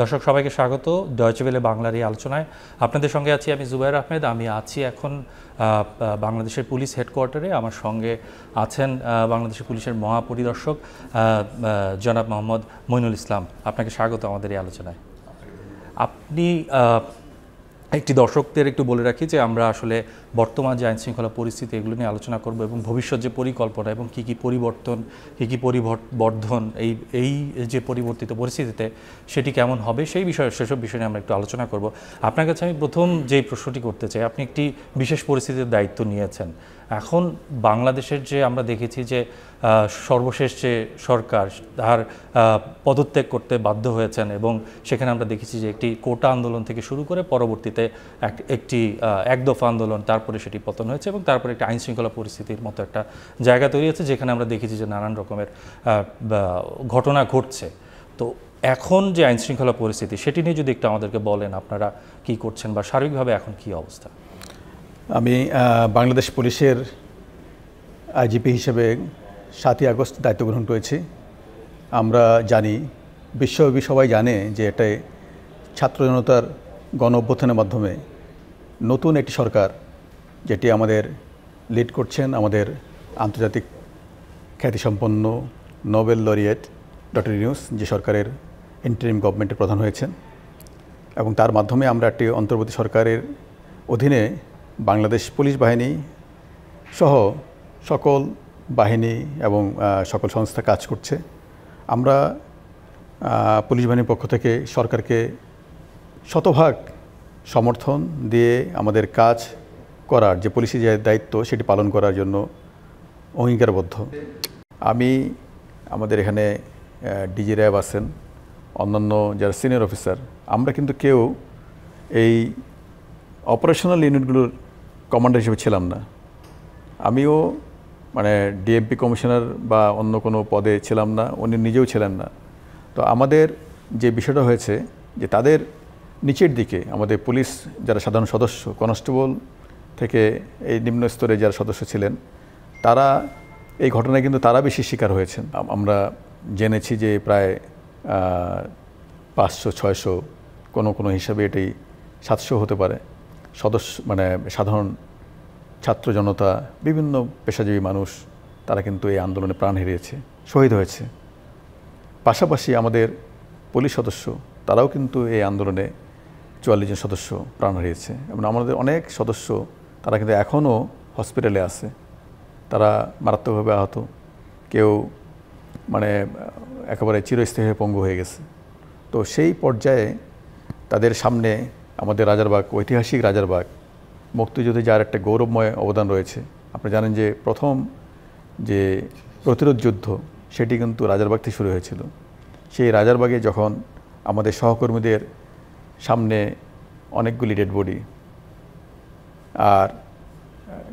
দর্শক সবাইকে স্বাগত ডয়চেভেলে বাংলার এই আলোচনায় আপনাদের সঙ্গে আছি আমি জুবাইর আহমেদ আমি আছি এখন বাংলাদেশের পুলিশ হেডকোয়ার্টারে আমার সঙ্গে আছেন বাংলাদেশের পুলিশের মহাপরিদর্শক জনাব মোহাম্মদ মইনুল ইসলাম আপনাকে স্বাগত আমাদের এই আলোচনায় আপনি একটি দর্শকদের একটু বলে রাখি যে আমরা আসলে বর্তমান যে আইনশৃঙ্খলা পরিস্থিতি এগুলো নিয়ে আলোচনা করব এবং ভবিষ্যৎ যে পরিকল্পনা এবং কী কী পরিবর্তন কী কী পরিবর্ধন এই এই যে পরিবর্তিত পরিস্থিতিতে সেটি কেমন হবে সেই বিষয়ে সেসব বিষয় নিয়ে আমরা একটু আলোচনা করব আপনার কাছে আমি প্রথম যেই প্রশ্নটি করতে চাই আপনি একটি বিশেষ পরিস্থিতির দায়িত্ব নিয়েছেন এখন বাংলাদেশের যে আমরা দেখেছি যে সর্বশেষ যে সরকার তার পদত্যাগ করতে বাধ্য হয়েছেন এবং সেখানে আমরা দেখেছি যে একটি কোটা আন্দোলন থেকে শুরু করে পরবর্তীতে একটি একদফা আন্দোলন তারপরে সেটি পতন হয়েছে এবং তারপরে একটি আইনশৃঙ্খলা পরিস্থিতির মতো একটা জায়গা তৈরি হয়েছে যেখানে আমরা দেখেছি যে নানান রকমের ঘটনা ঘটছে তো এখন যে আইনশৃঙ্খলা পরিস্থিতি সেটি নিয়ে যদি একটু আমাদেরকে বলেন আপনারা কি করছেন বা সার্বিকভাবে এখন কি অবস্থা আমি বাংলাদেশ পুলিশের আইজিপি হিসেবে সাতই আগস্ট দায়িত্ব গ্রহণ করেছি আমরা জানি বিশ্বব্যাপী সবাই জানে যে এটাই ছাত্র জনতার গণ অভ্যুত্থানের মাধ্যমে নতুন একটি সরকার যেটি আমাদের লিড করছেন আমাদের আন্তর্জাতিক খ্যাতিসম্পন্ন নোবেল লরিয়েট ডক্টর নিউজ যে সরকারের ইন্টারিম গভর্নমেন্টের প্রধান হয়েছেন এবং তার মাধ্যমে আমরা একটি অন্তর্বর্তী সরকারের অধীনে বাংলাদেশ পুলিশ বাহিনী সহ সকল বাহিনী এবং সকল সংস্থা কাজ করছে আমরা পুলিশ বাহিনীর পক্ষ থেকে সরকারকে শতভাগ সমর্থন দিয়ে আমাদের কাজ করার যে পুলিশি যে দায়িত্ব সেটি পালন করার জন্য অঙ্গীকারবদ্ধ আমি আমাদের এখানে ডিজি র্যাব আছেন অন্যান্য যারা সিনিয়র অফিসার আমরা কিন্তু কেউ এই অপারেশনাল ইউনিটগুলোর কমান্ডার হিসেবে ছিলাম না আমিও মানে ডিএমপি কমিশনার বা অন্য কোনো পদে ছিলাম না উনি নিজেও ছিলেন না তো আমাদের যে বিষয়টা হয়েছে যে তাদের নিচের দিকে আমাদের পুলিশ যারা সাধারণ সদস্য কনস্টেবল থেকে এই নিম্ন স্তরে যারা সদস্য ছিলেন তারা এই ঘটনায় কিন্তু তারা বেশি শিকার হয়েছেন আমরা জেনেছি যে প্রায় পাঁচশো ছয়শো কোনো কোনো হিসাবে এটি সাতশো হতে পারে সদস্য মানে সাধারণ ছাত্র জনতা বিভিন্ন পেশাজীবী মানুষ তারা কিন্তু এই আন্দোলনে প্রাণ হারিয়েছে শহীদ হয়েছে পাশাপাশি আমাদের পুলিশ সদস্য তারাও কিন্তু এই আন্দোলনে চুয়াল্লিশ জন সদস্য প্রাণ হারিয়েছে এবং আমাদের অনেক সদস্য তারা কিন্তু এখনও হসপিটালে আছে তারা মারাত্মকভাবে আহত কেউ মানে একেবারে চিরস্থায়ী হয়ে পঙ্গু হয়ে গেছে তো সেই পর্যায়ে তাদের সামনে আমাদের রাজারবাগ ঐতিহাসিক রাজারবাগ মুক্তিযুদ্ধে যার একটা গৌরবময় অবদান রয়েছে আপনি জানেন যে প্রথম যে প্রতিরোধ যুদ্ধ সেটি কিন্তু রাজারবাগ থেকে শুরু হয়েছিল সেই রাজারবাগে যখন আমাদের সহকর্মীদের সামনে অনেকগুলি ডেড বডি আর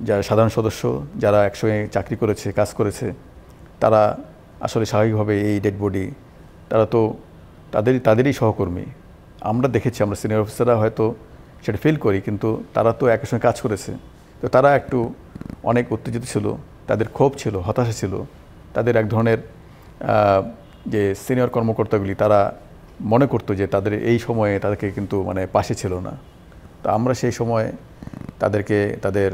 যারা সাধারণ সদস্য যারা একসঙ্গে চাকরি করেছে কাজ করেছে তারা আসলে স্বাভাবিকভাবে এই ডেড বডি তারা তো তাদের তাদেরই সহকর্মী আমরা দেখেছি আমরা সিনিয়র অফিসাররা হয়তো সেটা ফিল করি কিন্তু তারা তো একই সঙ্গে কাজ করেছে তো তারা একটু অনেক উত্তেজিত ছিল তাদের ক্ষোভ ছিল হতাশা ছিল তাদের এক ধরনের যে সিনিয়র কর্মকর্তাগুলি তারা মনে করতো যে তাদের এই সময়ে তাদেরকে কিন্তু মানে পাশে ছিল না তো আমরা সেই সময়ে তাদেরকে তাদের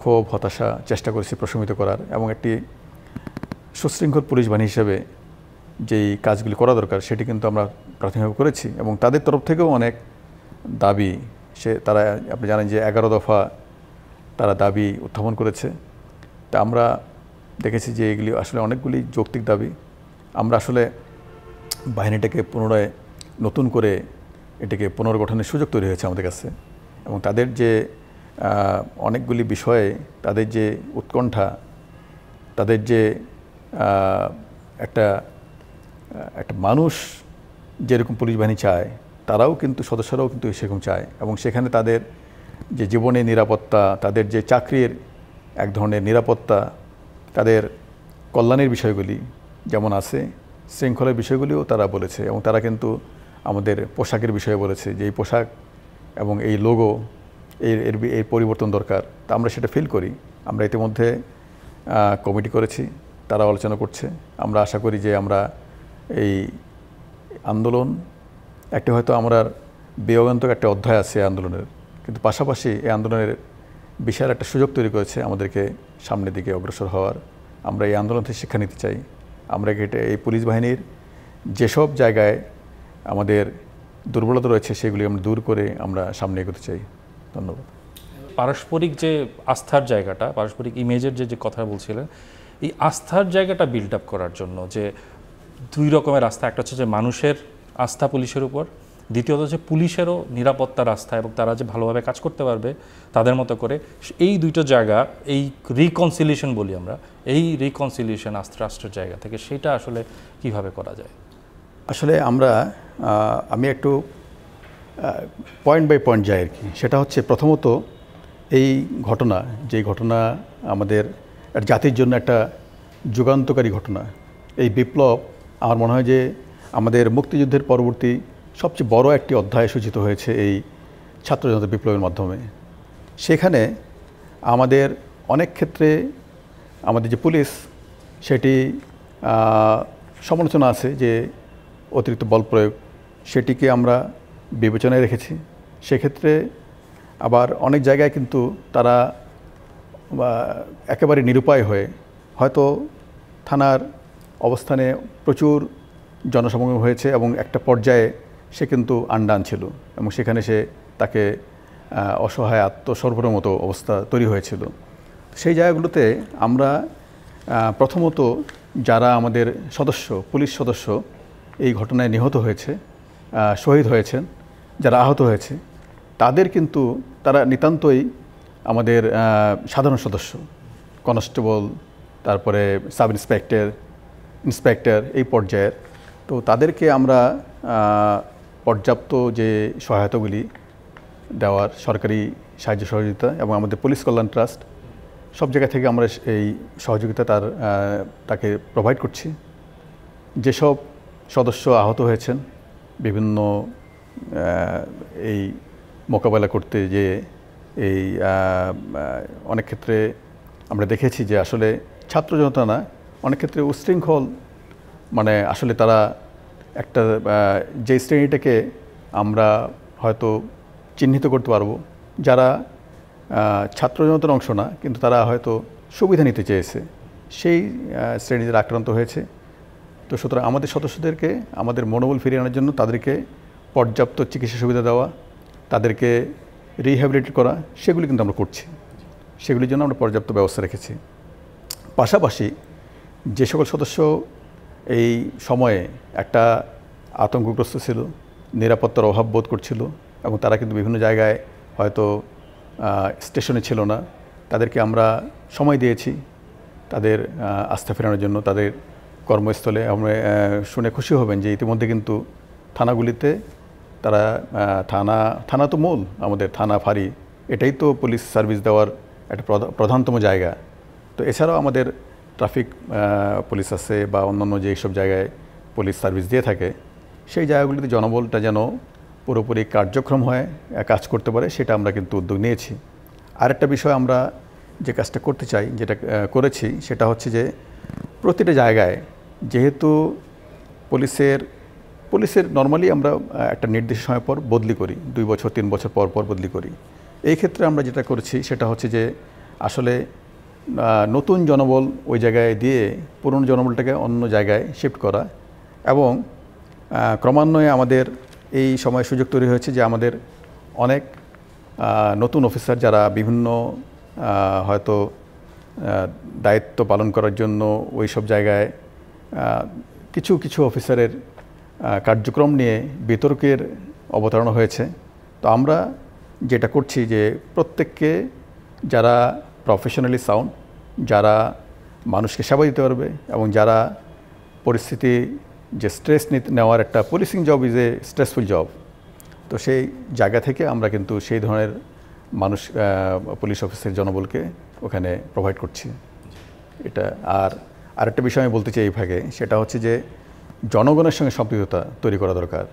ক্ষোভ হতাশা চেষ্টা করেছি প্রশমিত করার এবং একটি সুশৃঙ্খল পুলিশ বাহিনী হিসেবে যেই কাজগুলি করা দরকার সেটি কিন্তু আমরা প্রাথমিকভাবে করেছি এবং তাদের তরফ থেকেও অনেক দাবি সে তারা আপনি জানেন যে এগারো দফা তারা দাবি উত্থাপন করেছে তা আমরা দেখেছি যে এগুলি আসলে অনেকগুলি যৌক্তিক দাবি আমরা আসলে বাহিনীটাকে পুনরায় নতুন করে এটিকে পুনর্গঠনের সুযোগ তৈরি হয়েছে আমাদের কাছে এবং তাদের যে অনেকগুলি বিষয়ে তাদের যে উৎকণ্ঠা তাদের যে একটা একটা মানুষ যেরকম পুলিশ বাহিনী চায় তারাও কিন্তু সদস্যরাও কিন্তু সেরকম চায় এবং সেখানে তাদের যে জীবনের নিরাপত্তা তাদের যে চাকরির এক ধরনের নিরাপত্তা তাদের কল্যাণের বিষয়গুলি যেমন আছে শৃঙ্খলার বিষয়গুলিও তারা বলেছে এবং তারা কিন্তু আমাদের পোশাকের বিষয়ে বলেছে যে এই পোশাক এবং এই লোগো এর এর এর পরিবর্তন দরকার তা আমরা সেটা ফিল করি আমরা ইতিমধ্যে কমিটি করেছি তারা আলোচনা করছে আমরা আশা করি যে আমরা এই আন্দোলন একটি হয়তো আমরা বেয়গান্তক একটা অধ্যায় আছে আন্দোলনের কিন্তু পাশাপাশি এই আন্দোলনের বিশাল একটা সুযোগ তৈরি করেছে আমাদেরকে সামনের দিকে অগ্রসর হওয়ার আমরা এই আন্দোলন থেকে শিক্ষা নিতে চাই আমরা গেটে এই পুলিশ বাহিনীর যেসব জায়গায় আমাদের দুর্বলতা রয়েছে সেগুলি আমরা দূর করে আমরা সামনে এগোতে চাই ধন্যবাদ পারস্পরিক যে আস্থার জায়গাটা পারস্পরিক ইমেজের যে যে কথা বলছিলেন এই আস্থার জায়গাটা বিল্ড আপ করার জন্য যে দুই রকমের আস্থা একটা হচ্ছে যে মানুষের আস্থা পুলিশের উপর দ্বিতীয়ত হচ্ছে পুলিশেরও নিরাপত্তার আস্থা এবং তারা যে ভালোভাবে কাজ করতে পারবে তাদের মতো করে এই দুইটো জায়গা এই রিকনসিলিয়েশন বলি আমরা এই রিকনসিলিয়েশন আস্থা রাষ্ট্রের জায়গা থেকে সেটা আসলে কিভাবে করা যায় আসলে আমরা আমি একটু পয়েন্ট বাই পয়েন্ট যাই আর কি সেটা হচ্ছে প্রথমত এই ঘটনা যে ঘটনা আমাদের জাতির জন্য একটা যুগান্তকারী ঘটনা এই বিপ্লব আমার মনে হয় যে আমাদের মুক্তিযুদ্ধের পরবর্তী সবচেয়ে বড় একটি অধ্যায় সূচিত হয়েছে এই ছাত্র জনতা বিপ্লবের মাধ্যমে সেখানে আমাদের অনেক ক্ষেত্রে আমাদের যে পুলিশ সেটি সমালোচনা আছে যে অতিরিক্ত বল প্রয়োগ সেটিকে আমরা বিবেচনায় রেখেছি সেক্ষেত্রে আবার অনেক জায়গায় কিন্তু তারা একেবারে নিরুপায় হয়ে হয়তো থানার অবস্থানে প্রচুর জনসমাগম হয়েছে এবং একটা পর্যায়ে সে কিন্তু আন্ডান ছিল এবং সেখানে সে তাকে অসহায় আত্মসর্বর মতো অবস্থা তৈরি হয়েছিল সেই জায়গাগুলোতে আমরা প্রথমত যারা আমাদের সদস্য পুলিশ সদস্য এই ঘটনায় নিহত হয়েছে শহীদ হয়েছেন যারা আহত হয়েছে তাদের কিন্তু তারা নিতান্তই আমাদের সাধারণ সদস্য কনস্টেবল তারপরে সাব ইন্সপেক্টর ইন্সপেক্টর এই পর্যায়ের তো তাদেরকে আমরা পর্যাপ্ত যে সহায়তাগুলি দেওয়ার সরকারি সাহায্য সহযোগিতা এবং আমাদের পুলিশ কল্যাণ ট্রাস্ট সব জায়গা থেকে আমরা এই সহযোগিতা তার তাকে প্রোভাইড করছি যেসব সদস্য আহত হয়েছেন বিভিন্ন এই মোকাবেলা করতে যে এই অনেক ক্ষেত্রে আমরা দেখেছি যে আসলে ছাত্র জনতা না অনেক ক্ষেত্রে উশৃঙ্খল মানে আসলে তারা একটা যে শ্রেণীটাকে আমরা হয়তো চিহ্নিত করতে পারবো যারা ছাত্র জনতার অংশ না কিন্তু তারা হয়তো সুবিধা নিতে চেয়েছে সেই শ্রেণীদের আক্রান্ত হয়েছে তো সুতরাং আমাদের সদস্যদেরকে আমাদের মনোবল ফিরিয়ে আনার জন্য তাদেরকে পর্যাপ্ত চিকিৎসা সুবিধা দেওয়া তাদেরকে রিহ্যাবিলিটেট করা সেগুলি কিন্তু আমরা করছি সেগুলির জন্য আমরা পর্যাপ্ত ব্যবস্থা রেখেছি পাশাপাশি যে সকল সদস্য এই সময়ে একটা আতঙ্কগ্রস্ত ছিল নিরাপত্তার অভাব বোধ করছিল এবং তারা কিন্তু বিভিন্ন জায়গায় হয়তো স্টেশনে ছিল না তাদেরকে আমরা সময় দিয়েছি তাদের আস্থা ফেরানোর জন্য তাদের কর্মস্থলে আমরা শুনে খুশি হবেন যে ইতিমধ্যে কিন্তু থানাগুলিতে তারা থানা থানা তো মূল আমাদের থানা ফাঁড়ি এটাই তো পুলিশ সার্ভিস দেওয়ার একটা প্রধানতম জায়গা তো এছাড়াও আমাদের ট্রাফিক পুলিশ আছে বা অন্যান্য যে সব জায়গায় পুলিশ সার্ভিস দিয়ে থাকে সেই জায়গাগুলিতে জনবলটা যেন পুরোপুরি কার্যক্রম হয় কাজ করতে পারে সেটা আমরা কিন্তু উদ্যোগ নিয়েছি আরেকটা বিষয় আমরা যে কাজটা করতে চাই যেটা করেছি সেটা হচ্ছে যে প্রতিটা জায়গায় যেহেতু পুলিশের পুলিশের নর্মালি আমরা একটা নির্দিষ্ট সময় পর বদলি করি দুই বছর তিন বছর পর পর বদলি করি এই ক্ষেত্রে আমরা যেটা করেছি সেটা হচ্ছে যে আসলে নতুন জনবল ওই জায়গায় দিয়ে পুরনো জনবলটাকে অন্য জায়গায় শিফট করা এবং ক্রমান্বয়ে আমাদের এই সময় সুযোগ তৈরি হয়েছে যে আমাদের অনেক নতুন অফিসার যারা বিভিন্ন হয়তো দায়িত্ব পালন করার জন্য ওই সব জায়গায় কিছু কিছু অফিসারের কার্যক্রম নিয়ে বিতর্কের অবতারণা হয়েছে তো আমরা যেটা করছি যে প্রত্যেককে যারা প্রফেশনালি সাউন্ড যারা মানুষকে সেবা দিতে পারবে এবং যারা পরিস্থিতি যে স্ট্রেস নেওয়ার একটা policing job is a stressful job তো সেই জায়গা থেকে আমরা কিন্তু সেই ধরনের মানুষ পুলিশ অফিসের জনবলকে ওখানে প্রোভাইড করছি এটা আর আরেকটা বিষয় আমি বলতে চাই এই ভাগে সেটা হচ্ছে যে জনগণের সঙ্গে সম্পৃক্ততা তৈরি করা দরকার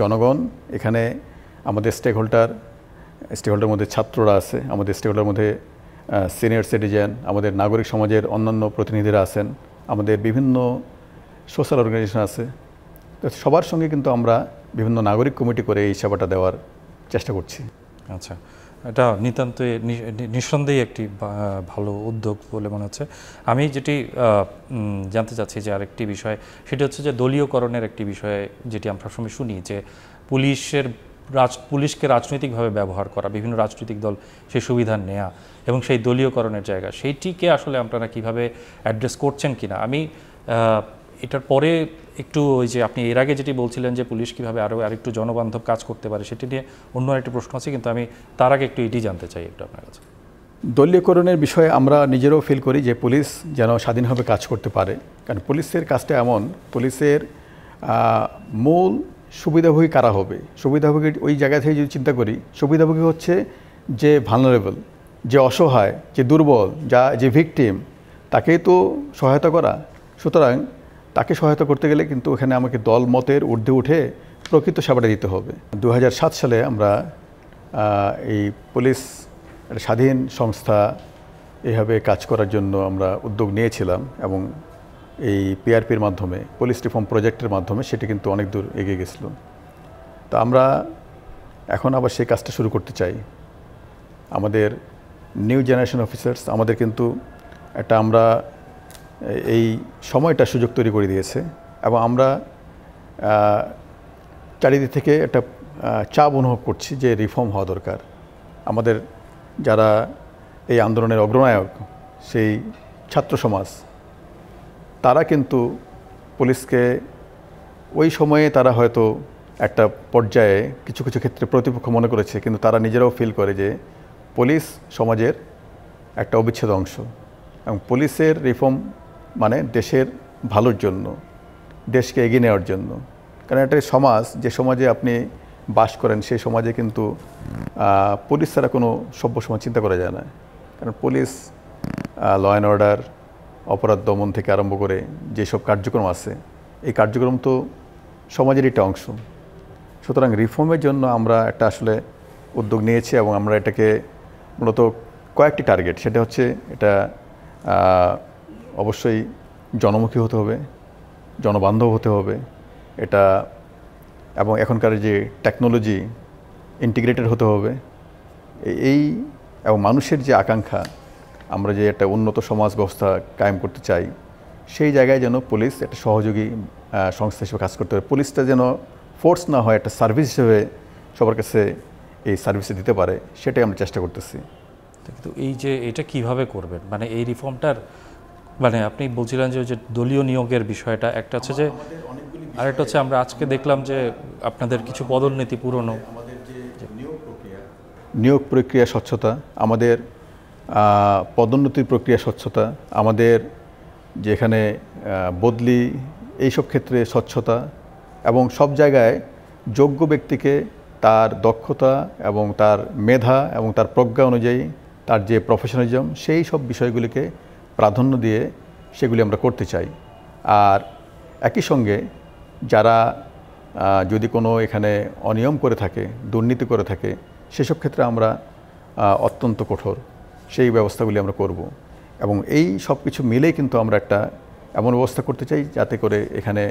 জনগণ এখানে আমাদের স্টেক হোল্ডার স্টেক হোল্ডারের মধ্যে ছাত্ররা আছে আমাদের স্টেক হোল্ডারের মধ্যে সিনিয়র সিটিজেন আমাদের নাগরিক সমাজের অন্যান্য প্রতিনিধিরা আছেন আমাদের বিভিন্ন সোশ্যাল অর্গানাইজেশন আছে তো সবার সঙ্গে কিন্তু আমরা বিভিন্ন নাগরিক কমিটি করে এই সেবাটা দেওয়ার চেষ্টা করছি আচ্ছা এটা নিতান্ত নিঃসন্দেহে একটি ভালো উদ্যোগ বলে মনে হচ্ছে আমি যেটি জানতে চাচ্ছি যে আরেকটি বিষয় সেটি হচ্ছে যে দলীয়করণের একটি বিষয় যেটি আমরা সবসময় শুনি যে পুলিশের রাজ পুলিশকে রাজনৈতিকভাবে ব্যবহার করা বিভিন্ন রাজনৈতিক দল সেই সুবিধা নেয়া এবং সেই দলীয়করণের জায়গা সেইটিকে আসলে আপনারা কিভাবে অ্যাড্রেস করছেন কিনা আমি এটার পরে একটু ওই যে আপনি এর আগে যেটি বলছিলেন যে পুলিশ কীভাবে আরও আরেকটু জনবান্ধব কাজ করতে পারে সেটি নিয়ে অন্য একটি প্রশ্ন আছে কিন্তু আমি তার আগে একটু এটি জানতে চাই একটু আপনার কাছে দলীয়করণের বিষয়ে আমরা নিজেরাও ফিল করি যে পুলিশ যেন স্বাধীনভাবে কাজ করতে পারে কারণ পুলিশের কাজটা এমন পুলিশের মূল সুবিধাভোগী কারা হবে সুবিধাভোগী ওই জায়গা থেকে যদি চিন্তা করি সুবিধাভোগী হচ্ছে যে ভালনারেবল যে অসহায় যে দুর্বল যা যে ভিকটিম তাকেই তো সহায়তা করা সুতরাং তাকে সহায়তা করতে গেলে কিন্তু এখানে আমাকে দল মতের ঊর্ধ্বে উঠে প্রকৃত সেবাটা দিতে হবে দু সালে আমরা এই পুলিশ স্বাধীন সংস্থা এভাবে কাজ করার জন্য আমরা উদ্যোগ নিয়েছিলাম এবং এই পিআরপির মাধ্যমে পুলিশ রিফর্ম প্রজেক্টের মাধ্যমে সেটি কিন্তু অনেক দূর এগিয়ে গেছিল তা আমরা এখন আবার সেই কাজটা শুরু করতে চাই আমাদের নিউ জেনারেশন অফিসার্স আমাদের কিন্তু একটা আমরা এই সময়টা সুযোগ তৈরি করে দিয়েছে এবং আমরা চারিদিক থেকে একটা চাপ অনুভব করছি যে রিফর্ম হওয়া দরকার আমাদের যারা এই আন্দোলনের অগ্রনায়ক সেই ছাত্র সমাজ তারা কিন্তু পুলিশকে ওই সময়ে তারা হয়তো একটা পর্যায়ে কিছু কিছু ক্ষেত্রে প্রতিপক্ষ মনে করেছে কিন্তু তারা নিজেরাও ফিল করে যে পুলিশ সমাজের একটা অবিচ্ছেদ অংশ এবং পুলিশের রিফর্ম মানে দেশের ভালোর জন্য দেশকে এগিয়ে নেওয়ার জন্য কারণ একটা সমাজ যে সমাজে আপনি বাস করেন সেই সমাজে কিন্তু পুলিশ ছাড়া কোনো সভ্য সমাজ চিন্তা করা যায় না কারণ পুলিশ ল অ্যান্ড অর্ডার অপরাধ দমন থেকে আরম্ভ করে যেসব কার্যক্রম আছে এই কার্যক্রম তো সমাজের একটা অংশ সুতরাং রিফর্মের জন্য আমরা একটা আসলে উদ্যোগ নিয়েছি এবং আমরা এটাকে মূলত কয়েকটি টার্গেট সেটা হচ্ছে এটা অবশ্যই জনমুখী হতে হবে জনবান্ধব হতে হবে এটা এবং এখনকার যে টেকনোলজি ইন্টিগ্রেটেড হতে হবে এই এবং মানুষের যে আকাঙ্ক্ষা আমরা যে একটা উন্নত সমাজ ব্যবস্থা কায়েম করতে চাই সেই জায়গায় যেন পুলিশ একটা সহযোগী সংস্থা হিসেবে কাজ করতে হবে পুলিশটা যেন ফোর্স না হয় একটা সার্ভিস হিসেবে সবার কাছে এই সার্ভিস দিতে পারে সেটাই আমরা চেষ্টা করতেছি কিন্তু এই যে এটা কিভাবে করবেন মানে এই রিফর্মটার মানে আপনি বলছিলেন যে দলীয় নিয়োগের বিষয়টা একটা হচ্ছে যে আরেকটা হচ্ছে আমরা আজকে দেখলাম যে আপনাদের কিছু পদোন্নতি পুরনো নিয়োগ প্রক্রিয়া স্বচ্ছতা আমাদের পদোন্নতির প্রক্রিয়া স্বচ্ছতা আমাদের যেখানে বদলি এইসব ক্ষেত্রে স্বচ্ছতা এবং সব জায়গায় যোগ্য ব্যক্তিকে তার দক্ষতা এবং তার মেধা এবং তার প্রজ্ঞা অনুযায়ী তার যে প্রফেশনালিজম সেই সব বিষয়গুলিকে প্রাধান্য দিয়ে সেগুলি আমরা করতে চাই আর একই সঙ্গে যারা যদি কোনো এখানে অনিয়ম করে থাকে দুর্নীতি করে থাকে সেসব ক্ষেত্রে আমরা অত্যন্ত কঠোর সেই ব্যবস্থাগুলি আমরা করব এবং এই সব কিছু মিলেই কিন্তু আমরা একটা এমন ব্যবস্থা করতে চাই যাতে করে এখানে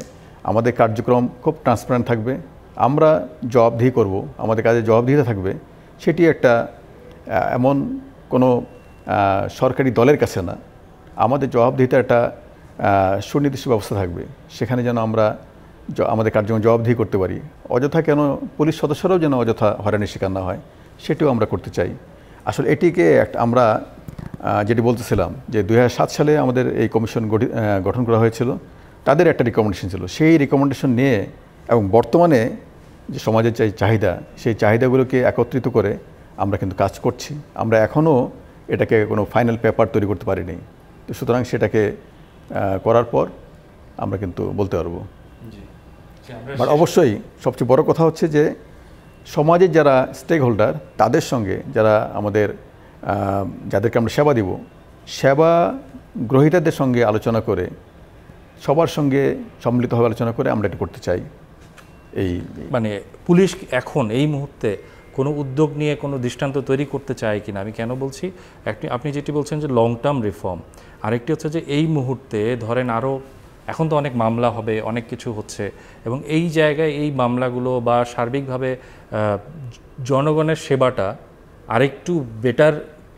আমাদের কার্যক্রম খুব ট্রান্সপারেন্ট থাকবে আমরা জবাবদিহি করব আমাদের কাজে জবাবদিহিতে থাকবে সেটি একটা এমন কোনো সরকারি দলের কাছে না আমাদের জবাবদিহিতে একটা সুনির্দিষ্ট ব্যবস্থা থাকবে সেখানে যেন আমরা আমাদের কার্যক্রম জবাবদিহি করতে পারি অযথা কেন পুলিশ সদস্যরাও যেন অযথা হয়রানির শিকার না হয় সেটিও আমরা করতে চাই আসলে এটিকে একটা আমরা যেটি বলতেছিলাম যে দু সালে আমাদের এই কমিশন গঠন করা হয়েছিল তাদের একটা রিকমেন্ডেশন ছিল সেই রিকমেন্ডেশন নিয়ে এবং বর্তমানে যে সমাজের চাহিদা সেই চাহিদাগুলোকে একত্রিত করে আমরা কিন্তু কাজ করছি আমরা এখনও এটাকে কোনো ফাইনাল পেপার তৈরি করতে পারিনি তো সুতরাং সেটাকে করার পর আমরা কিন্তু বলতে পারবো বাট অবশ্যই সবচেয়ে বড় কথা হচ্ছে যে সমাজের যারা স্টেক হোল্ডার তাদের সঙ্গে যারা আমাদের যাদেরকে আমরা সেবা দিব সেবা গ্রহীতাদের সঙ্গে আলোচনা করে সবার সঙ্গে সম্মিলিতভাবে আলোচনা করে আমরা এটা করতে চাই এই মানে পুলিশ এখন এই মুহূর্তে কোনো উদ্যোগ নিয়ে কোনো দৃষ্টান্ত তৈরি করতে চায় কিনা আমি কেন বলছি একটি আপনি যেটি বলছেন যে লং টার্ম রিফর্ম আরেকটি হচ্ছে যে এই মুহূর্তে ধরেন আরও এখন তো অনেক মামলা হবে অনেক কিছু হচ্ছে এবং এই জায়গায় এই মামলাগুলো বা সার্বিকভাবে জনগণের সেবাটা আরেকটু বেটার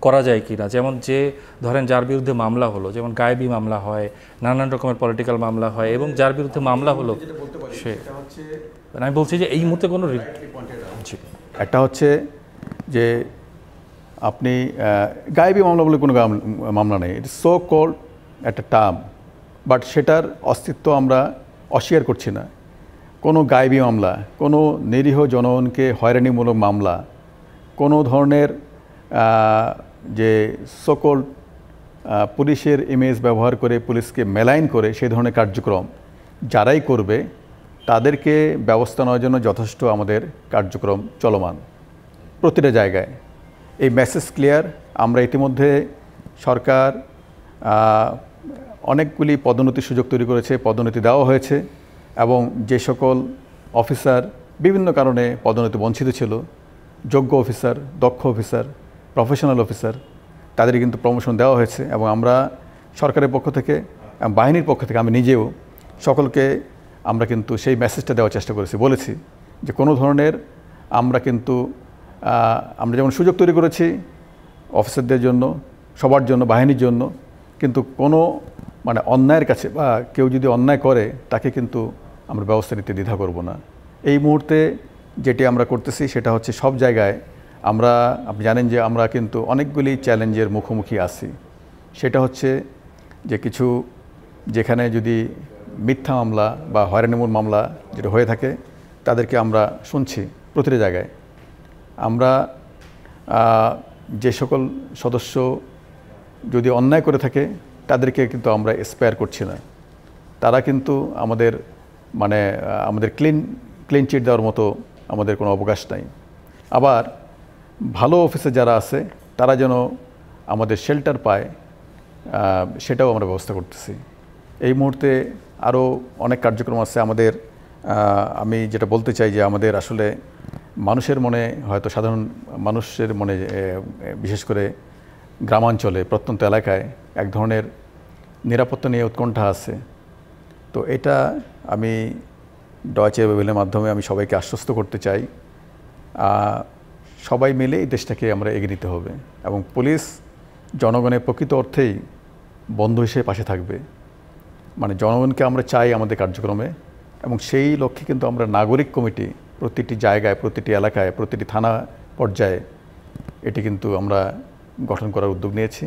করা যায় কি না যেমন যে ধরেন যার বিরুদ্ধে মামলা হলো যেমন গায়েবি মামলা হয় নানান রকমের পলিটিক্যাল মামলা হয় এবং যার বিরুদ্ধে মামলা হলো সে মানে আমি বলছি যে এই মুহূর্তে কোনো একটা হচ্ছে যে আপনি গায়েবি মামলা বলে কোনো মামলা নেই ইটস সো কল্ড একটা টার্ম বাট সেটার অস্তিত্ব আমরা অস্বীকার করছি না কোনো গায়বি মামলা কোনো নিরীহ জনগণকে হয়রানিমূলক মামলা কোনো ধরনের যে সকল পুলিশের ইমেজ ব্যবহার করে পুলিশকে মেলাইন করে সেই ধরনের কার্যক্রম যারাই করবে তাদেরকে ব্যবস্থা নেওয়ার জন্য যথেষ্ট আমাদের কার্যক্রম চলমান প্রতিটা জায়গায় এই মেসেজ ক্লিয়ার আমরা ইতিমধ্যে সরকার অনেকগুলি পদোন্নতির সুযোগ তৈরি করেছে পদোন্নতি দেওয়া হয়েছে এবং যে সকল অফিসার বিভিন্ন কারণে পদোন্নতি বঞ্চিত ছিল যোগ্য অফিসার দক্ষ অফিসার প্রফেশনাল অফিসার তাদের কিন্তু প্রমোশন দেওয়া হয়েছে এবং আমরা সরকারের পক্ষ থেকে বাহিনীর পক্ষ থেকে আমি নিজেও সকলকে আমরা কিন্তু সেই মেসেজটা দেওয়ার চেষ্টা করেছি বলেছি যে কোনো ধরনের আমরা কিন্তু আমরা যেমন সুযোগ তৈরি করেছি অফিসারদের জন্য সবার জন্য বাহিনীর জন্য কিন্তু কোনো মানে অন্যায়ের কাছে বা কেউ যদি অন্যায় করে তাকে কিন্তু আমরা ব্যবস্থা নিতে দ্বিধা করব না এই মুহূর্তে যেটি আমরা করতেছি সেটা হচ্ছে সব জায়গায় আমরা আপনি জানেন যে আমরা কিন্তু অনেকগুলি চ্যালেঞ্জের মুখোমুখি আছি সেটা হচ্ছে যে কিছু যেখানে যদি মিথ্যা মামলা বা হয়রানিমূল মামলা যেটা হয়ে থাকে তাদেরকে আমরা শুনছি প্রতিটি জায়গায় আমরা যে সকল সদস্য যদি অন্যায় করে থাকে তাদেরকে কিন্তু আমরা স্পেয়ার করছি না তারা কিন্তু আমাদের মানে আমাদের ক্লিন ক্লিন চিট দেওয়ার মতো আমাদের কোনো অবকাশ নাই আবার ভালো অফিসে যারা আছে তারা যেন আমাদের শেল্টার পায় সেটাও আমরা ব্যবস্থা করতেছি এই মুহূর্তে আরও অনেক কার্যক্রম আছে আমাদের আমি যেটা বলতে চাই যে আমাদের আসলে মানুষের মনে হয়তো সাধারণ মানুষের মনে বিশেষ করে গ্রামাঞ্চলে প্রত্যন্ত এলাকায় এক ধরনের নিরাপত্তা নিয়ে উৎকণ্ঠা আছে তো এটা আমি ডয়চে বেলের মাধ্যমে আমি সবাইকে আশ্বস্ত করতে চাই সবাই মিলে এই দেশটাকে আমরা এগিয়ে নিতে হবে এবং পুলিশ জনগণের প্রকৃত অর্থেই বন্ধু হিসেবে পাশে থাকবে মানে জনগণকে আমরা চাই আমাদের কার্যক্রমে এবং সেই লক্ষ্যে কিন্তু আমরা নাগরিক কমিটি প্রতিটি জায়গায় প্রতিটি এলাকায় প্রতিটি থানা পর্যায়ে এটি কিন্তু আমরা গঠন করার উদ্যোগ নিয়েছি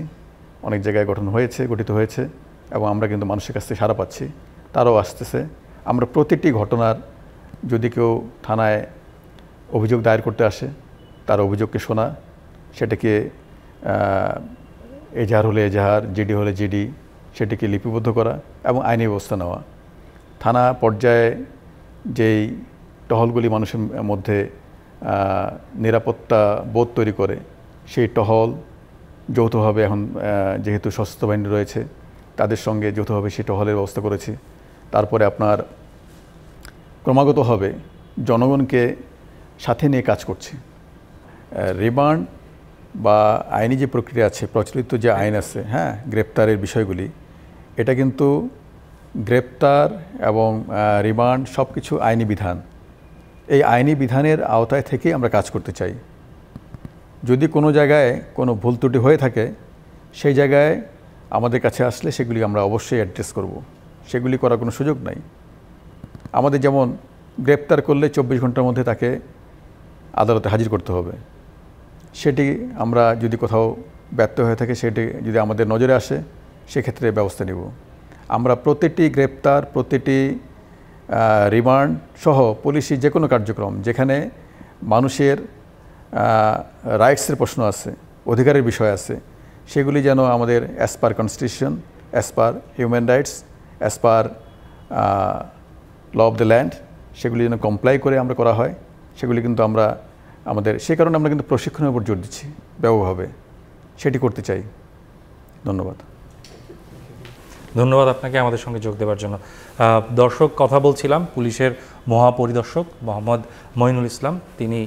অনেক জায়গায় গঠন হয়েছে গঠিত হয়েছে এবং আমরা কিন্তু মানুষের কাছ থেকে সারা পাচ্ছি তারাও আসতেছে আমরা প্রতিটি ঘটনার যদি কেউ থানায় অভিযোগ দায়ের করতে আসে তার অভিযোগকে শোনা সেটাকে এজাহার হলে এজাহার জিডি হলে জিডি সেটিকে লিপিবদ্ধ করা এবং আইনি ব্যবস্থা নেওয়া থানা পর্যায়ে যেই টহলগুলি মানুষের মধ্যে নিরাপত্তা বোধ তৈরি করে সেই টহল যৌথভাবে এখন যেহেতু সশস্ত্র বাহিনী রয়েছে তাদের সঙ্গে যৌথভাবে সেটা হলের ব্যবস্থা করেছি তারপরে আপনার ক্রমাগতভাবে জনগণকে সাথে নিয়ে কাজ করছে রিমান্ড বা আইনি যে প্রক্রিয়া আছে প্রচলিত যে আইন আছে হ্যাঁ গ্রেপ্তারের বিষয়গুলি এটা কিন্তু গ্রেপ্তার এবং রিমান্ড সব কিছু আইনি বিধান এই আইনি বিধানের আওতায় থেকে আমরা কাজ করতে চাই যদি কোনো জায়গায় কোনো ভুল ত্রুটি হয়ে থাকে সেই জায়গায় আমাদের কাছে আসলে সেগুলি আমরা অবশ্যই অ্যাড্রেস করব। সেগুলি করার কোনো সুযোগ নাই আমাদের যেমন গ্রেপ্তার করলে চব্বিশ ঘন্টার মধ্যে তাকে আদালতে হাজির করতে হবে সেটি আমরা যদি কোথাও ব্যর্থ হয়ে থাকে সেটি যদি আমাদের নজরে আসে সেক্ষেত্রে ব্যবস্থা নেব আমরা প্রতিটি গ্রেপ্তার প্রতিটি রিমান্ড সহ পুলিশি যে কোনো কার্যক্রম যেখানে মানুষের রাইটসের প্রশ্ন আছে অধিকারের বিষয় আছে সেগুলি যেন আমাদের as per constitution as per human rights as per law of the land সেগুলি যেন কমপ্লাই করে আমরা করা হয় সেগুলি কিন্তু আমরা আমাদের সে কারণে আমরা কিন্তু প্রশিক্ষণের উপর জোর দিচ্ছি ব্যাপকভাবে সেটি করতে চাই ধন্যবাদ ধন্যবাদ আপনাকে আমাদের সঙ্গে যোগ দেওয়ার জন্য দর্শক কথা বলছিলাম পুলিশের মহাপরিদর্শক মোহাম্মদ মঈনুল ইসলাম তিনি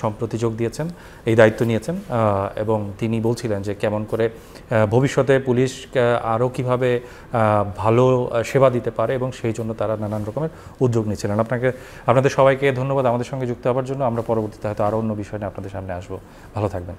সম্প্রতি যোগ দিয়েছেন এই দায়িত্ব নিয়েছেন এবং তিনি বলছিলেন যে কেমন করে ভবিষ্যতে পুলিশ আরও কিভাবে ভালো সেবা দিতে পারে এবং সেই জন্য তারা নানান রকমের উদ্যোগ নিয়েছিলেন আপনাকে আপনাদের সবাইকে ধন্যবাদ আমাদের সঙ্গে যুক্ত হওয়ার জন্য আমরা পরবর্তীতে হয়তো আরও অন্য বিষয় নিয়ে আপনাদের সামনে আসবো ভালো থাকবেন